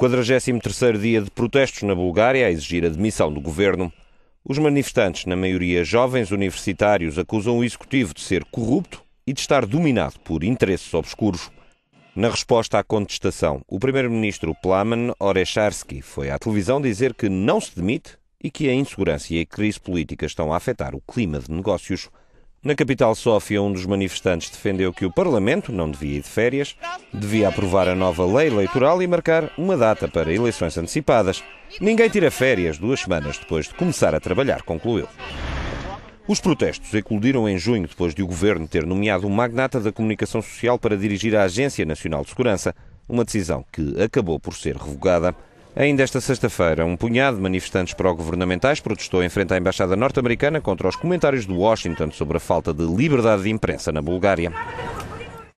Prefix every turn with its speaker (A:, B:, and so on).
A: 43º dia de protestos na Bulgária a exigir a demissão do governo. Os manifestantes, na maioria jovens universitários, acusam o executivo de ser corrupto e de estar dominado por interesses obscuros. Na resposta à contestação, o primeiro-ministro Plaman Oresharsky foi à televisão dizer que não se demite e que a insegurança e a crise política estão a afetar o clima de negócios. Na capital Sófia, um dos manifestantes defendeu que o Parlamento não devia ir de férias, devia aprovar a nova lei eleitoral e marcar uma data para eleições antecipadas. Ninguém tira férias duas semanas depois de começar a trabalhar, concluiu. Os protestos eclodiram em junho, depois de o governo ter nomeado um magnata da comunicação social para dirigir a Agência Nacional de Segurança, uma decisão que acabou por ser revogada. Ainda esta sexta-feira, um punhado de manifestantes pró-governamentais protestou em frente à Embaixada norte-americana contra os comentários de Washington sobre a falta de liberdade de imprensa na Bulgária.